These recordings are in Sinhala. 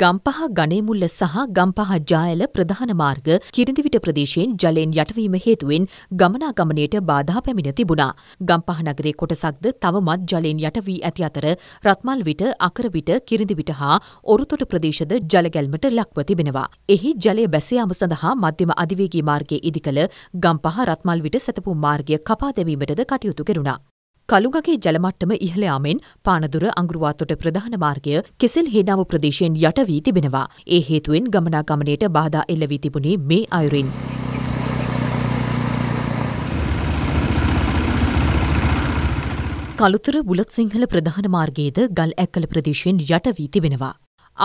ගම්පහ ගනේමුල්ල සහ ගම්පහ ජායල ප්‍රධාන මාර්ග කිරිඳිවිට ප්‍රදේශයෙන් ජලයෙන් යටවීම හේතුවෙන් ගමනාගමනයට බාධා පැමිණ තිබුණා. ගම්පහ නගරේ කොටසක්ද තවමත් ජලයෙන් යටවී ඇති අතර රත්මල්විට අකරවිට කිරිඳිවිට හා ඔරුතොට ප්‍රදේශද ජලගැල්මට ලක්ව තිබෙනවා. එහි ජලය බැසයාම සඳහා මධ්‍යම අධිවේගී මාර්ගයේ ඉදිකළ ගම්පහ රත්මල්විට සැතපු මාර්ගය කපා දැමීමටද කටයුතු කෙරුණා. කළුගගේ ජලමට්ටම ඉහළ යාමෙන් පානදුර අඟුරුවාතොට ප්‍රධාන මාර්ගය කෙසෙල් හේනාව ප්‍රදේශයෙන් යට වී තිබෙනවා. ඒ හේතුවෙන් ගමනාගමනයට බාධා එල්ල වී තිබුණේ මේ අයුරින්. කළුතර බුලත් සිංහල ප්‍රධාන මාර්ගයේද ගල් ඇක්කල ප්‍රදේශයෙන් යට වී තිබෙනවා.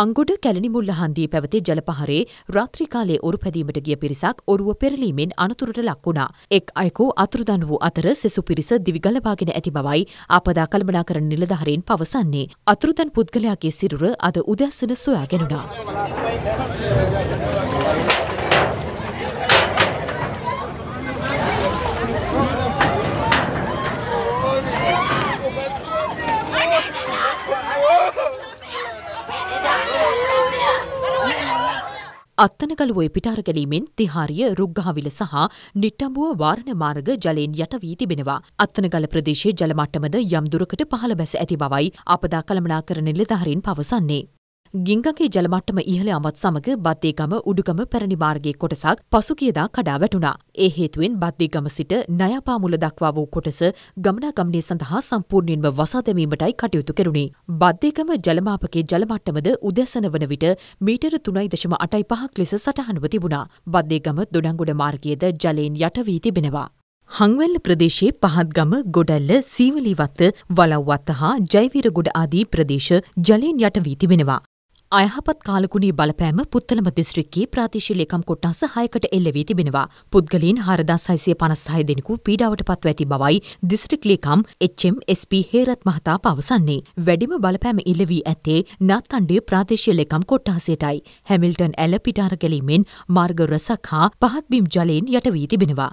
අංගොඩ කැලණි මුල්ලහන්දී පැවති ජලපහරේ රාත්‍රී කාලයේ ඔරුපැදීමට ගිය පිරිසක් ඔරුව පෙරලීමෙන් අනතුරට ලක් වුණා. එක් අයෙකු අතුරුදන් වූ අතර සෙසු පිරිස දිවිගලවාගෙන ඇති බවයි ආපදා කළමනාකරණ නිලධාරීන් පවසන්නේ. අතුරුදන් පුද්ගලයාගේ සිරුර අද උදැසන සොයා ගැනුණා. අත්තනගලුවේ පිටාර ගැලීමෙන් තිහාරිය රුග්ගහවිල සහ නිට්ටඹුව වාරණ මාර්ග ජලයෙන් යට වී තිබෙනවා. අත්තනගල ප්‍රදේශයේ ජල මට්ටමද යම් දුරකට පහළ බැස ඇති බවයි අපදා කළමනාකරණ නිලධාරීන් පවසන්නේ. ගිංගගේ ජලමට්ටම ඉහළ අමත් සමග බද්දේගම උඩුගම පැරණි මාර්ගයේ කොටසක් පසුගියදා කඩා වැටුණා. ඒ හේතුවෙන් බද්දේගම සිට නයාපාමුල දක්වා වූ කොටස ගමනාගමනය සඳහා සම්පූර්ණයෙන්ම වසා දැමීමටයි කටයුතු කෙරුණේ. බද්දේගම ජලමාපකේ ජලමට්ටමද උදැසන වන විට මීටර 3.85ක් ලෙස සටහන්ව තිබුණා. බද්දේගම දොඩංගොඩ මාර්ගයේද ජලයෙන් යට වී තිබෙනවා. හංවැල්ල ප්‍රදේශයේ පහත්ගම ගොඩැල්ල සීවලීවත්ත වලව්වත්ත හා ජයවිරගොඩ ආදී ප්‍රදේශ ජලයෙන් යට වී තිබෙනවා. අයහපත් කාලකුණී බලපෑම පුත්තලම දිස්ත්‍රික්කයේ ප්‍රාදේශීය ලේකම් කොට්ටාස 6කට එල්ල වී තිබෙනවා. පුද්ගලයන් 4656 දෙනෙකු පීඩාවට පත්ව ඇති බවයි දිස්ත්‍රික් ලේකම් HMSP හේරත් මහතා පවසන්නේ. වැඩිම බලපෑම එල්ල වී ඇත්තේ නාත්තණ්ඩේ ප්‍රාදේශීය ලේකම් කොට්ටාසයටයි. හැමිල්ටන් ඇල පිටාර ගැලීමෙන් මාර්ග රසක් හා පහත් බිම් ජලයෙන් යට වී තිබෙනවා.